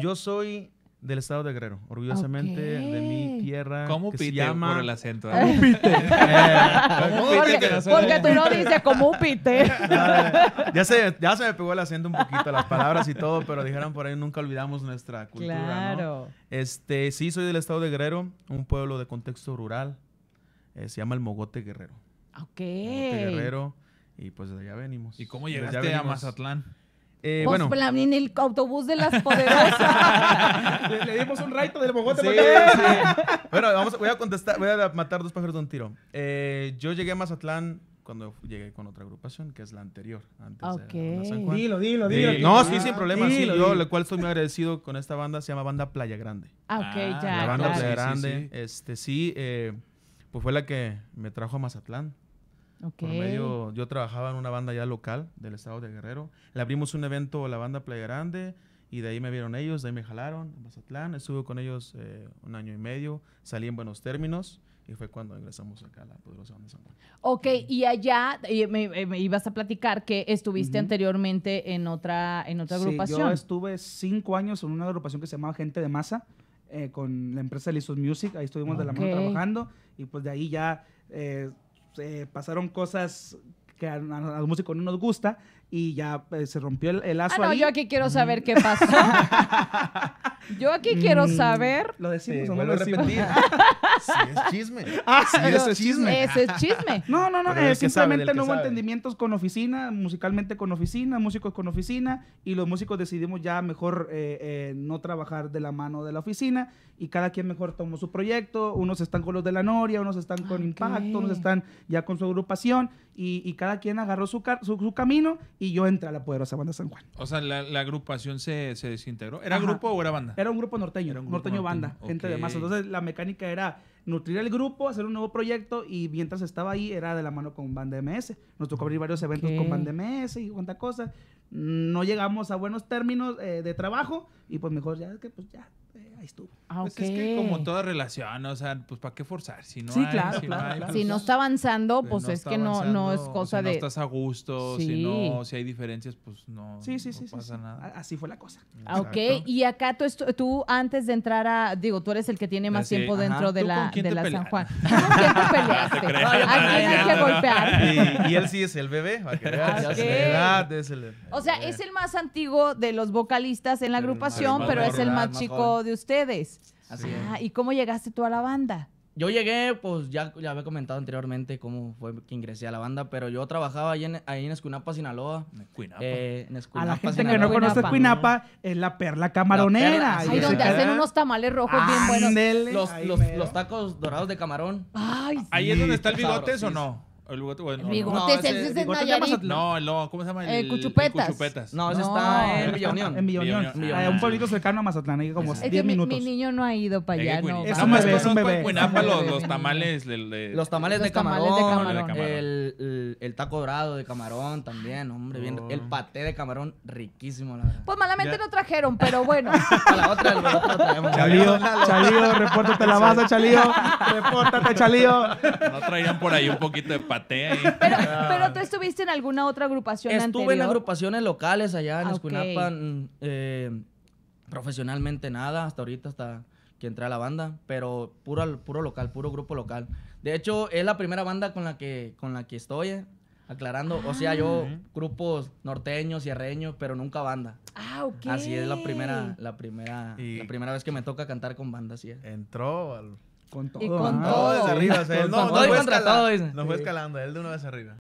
Yo soy del estado de Guerrero, orgullosamente de mi tierra. ¿Cómo pite se llama... por el acento? ¿Cómo pite? Eh, porque, tú no dices como pite. ya, se, ya se me pegó el acento un poquito, las palabras y todo, pero dijeron por ahí, nunca olvidamos nuestra cultura, claro. Este, sí, soy del estado de Guerrero, un pueblo de contexto rural. Eh, se llama El Mogote Guerrero. Ok. Mogote Guerrero. Y pues de allá venimos. ¿Y cómo llegaste a Mazatlán? Eh, pues, bueno. En el autobús de las poderosas. le, dimos un raito del mogote. Sí, Bueno, vamos, voy a contestar, voy a matar dos pájaros de un tiro. Eh, yo llegué a Mazatlán cuando llegué con otra agrupación, que es la anterior, antes de San Juan. Dilo, dilo, dilo. No, sí, sin problema. sí, yo, lo cual estoy muy agradecido con esta banda, se llama Banda Playa Grande. Ah, ok, ya. La banda Playa Grande. Sí, este, sí, eh, pues fue la que me trajo a Mazatlán medio, yo trabajaba en una banda ya local del estado de Guerrero. Le abrimos un evento a la banda Playa Grande y de ahí me vieron ellos, de ahí me jalaron a Mazatlán. Estuve con ellos eh, un año y medio, salí en buenos términos y fue cuando ingresamos acá a la poderosa banda San Juan. Ok, y allá eh, me, ibas a platicar que estuviste anteriormente en otra, en otra agrupación. Sí, yo estuve cinco años en una agrupación que se llamaba Gente de Masa. Eh, con la empresa Lizos Music, ahí estuvimos de la mano trabajando y pues de ahí ya eh, pasaron cosas que a, los músicos no nos gusta y ya eh, se rompió el, el lazo. Ah, no, yo aquí quiero saber qué pasó. yo aquí quiero mm, saber. Lo decimos, no lo repetimos. es chisme. Ah, sí es chisme. Ese es chisme. No, no, no. Eh, simplemente no hubo entendimientos con oficina, musicalmente con oficina, músicos con oficina y los músicos decidimos ya mejor eh, no trabajar de la mano de la oficina y cada quien mejor tomó su proyecto. Unos están con los de la Noria, unos están con Impacto, unos están ya con su agrupación y cada quien agarró su, camino y yo entré a la poderosa banda San Juan. O sea, la, agrupación se, desintegró. ¿Era grupo o era banda? Era un grupo norteño, era un grupo norteño, banda, gente de más. Entonces la mecánica era nutrir el grupo, hacer un nuevo proyecto y mientras estaba ahí era de la mano con Banda MS. Nos tocó abrir varios eventos con Banda MS y cuánta cosa. No llegamos a buenos términos eh, de trabajo y pues mejor ya que pues ya estuvo. Ah, pues es que como toda relación, o sea, pues ¿para qué forzar? Si no si, no pues está avanzando, pues, pues es que no, no es cosa de... Si no estás a gusto, si no, si hay diferencias, pues no, pasa nada. Así fue la cosa. Ah, ok, y acá tú, tú, antes de entrar a... Digo, tú eres el que tiene más tiempo dentro de la, de la San Juan. quién te peleaste? ¿A quién hay que golpear? Y, él sí es el bebé, ah, O sea, es el más antiguo de los vocalistas en la agrupación, pero es el más chico de usted Ah, ¿Y cómo llegaste tú a la banda? Yo llegué, pues ya, ya había comentado anteriormente cómo fue que ingresé a la banda, pero yo trabajaba ahí en, ahí Escuinapa, Sinaloa. en eh, a la gente que no conoce Escuinapa, es la perla camaronera. ahí donde hacen unos tamales rojos bien buenos. los, los, tacos dorados de camarón. ¿Ahí es donde está el bigotes o no? El Bigote, bueno. ese- es No, no, ¿cómo se llama? Eh, el Cuchupetas. Cuchupetas. No, ese está en Villa En Villa Unión. Ah, un pueblito cercano a Mazatlán, ahí como Es que mi, niño no ha ido para allá, no. Es un bebé, es un bebé. los, los tamales de- Los tamales de camarón. El, el- taco dorado de camarón también, hombre. Bien, El oh. paté de camarón, riquísimo, la verdad. Pues malamente no trajeron, pero bueno. A la otra, la Chalío, Chalío, repórtate la base, Chalío. Repórtate, Chalío. No traían por ahí un poquito de Ah. Pero, tú estuviste en alguna otra agrupación Estuve en agrupaciones locales allá en ah, mm, eh, profesionalmente nada, hasta ahorita, hasta que entré a la banda, pero puro, puro local, puro grupo local. De hecho, es la primera banda con la que, con la que estoy, eh, aclarando. O sea, yo ah, grupos norteños, arreños pero nunca banda. Ah, ok. Así es la primera, la primera, la primera vez que me toca cantar con banda, así Entró al con todo. Y con todo. arriba. O él no, no fue escalando, él de una vez arriba.